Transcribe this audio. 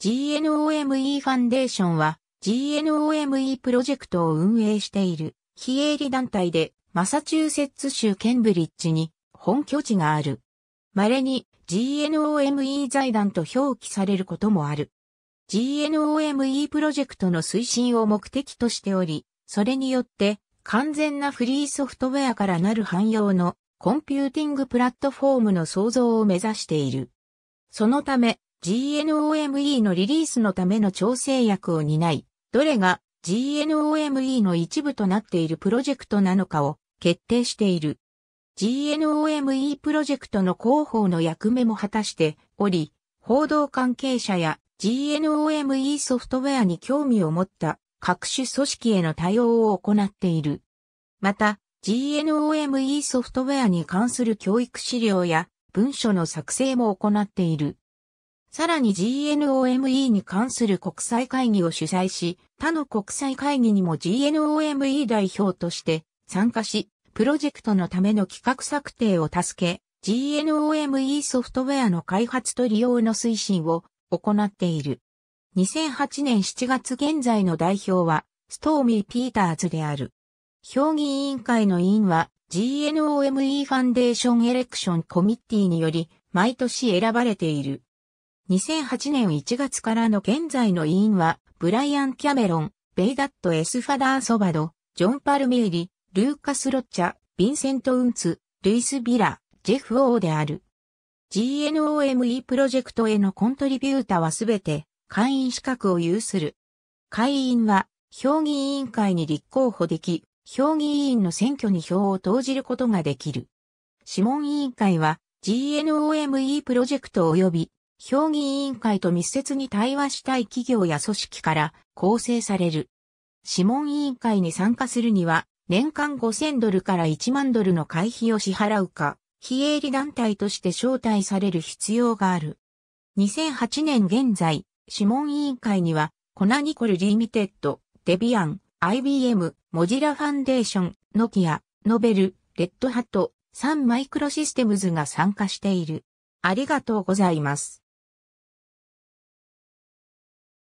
GNOME ファンデーションは GNOME プロジェクトを運営している非営利団体でマサチューセッツ州ケンブリッジに本拠地がある。稀に GNOME 財団と表記されることもある。GNOME プロジェクトの推進を目的としており、それによって完全なフリーソフトウェアからなる汎用のコンピューティングプラットフォームの創造を目指している。そのため、GNOME のリリースのための調整役を担い、どれが GNOME の一部となっているプロジェクトなのかを決定している。GNOME プロジェクトの広報の役目も果たしており、報道関係者や GNOME ソフトウェアに興味を持った各種組織への対応を行っている。また、GNOME ソフトウェアに関する教育資料や文書の作成も行っている。さらに GNOME に関する国際会議を主催し、他の国際会議にも GNOME 代表として参加し、プロジェクトのための企画策定を助け、GNOME ソフトウェアの開発と利用の推進を行っている。2008年7月現在の代表は、ストーミー・ピーターズである。評議委員会の委員は、GNOME ファンデーションエレクションコミッティにより、毎年選ばれている。2008年1月からの現在の委員は、ブライアン・キャメロン、ベイダット・エスファダー・ソバド、ジョン・パルミーリ、ルーカス・ロッチャ、ヴィンセント・ウンツ、ルイス・ビラ、ジェフ・オーである。GNOME プロジェクトへのコントリビュータはすべて会員資格を有する。会員は評議委員会に立候補でき、評議委員の選挙に票を投じることができる。諮問委員会は GNOME プロジェクト及び評議委員会と密接に対話したい企業や組織から構成される。諮問委員会に参加するには、年間5000ドルから1万ドルの会費を支払うか、非営利団体として招待される必要がある。2008年現在、諮問委員会には、コナニコルリミテッド、デビアン、IBM、モジラファンデーション、ノキア、ノベル、レッドハット、サンマイクロシステムズが参加している。ありがとうございます。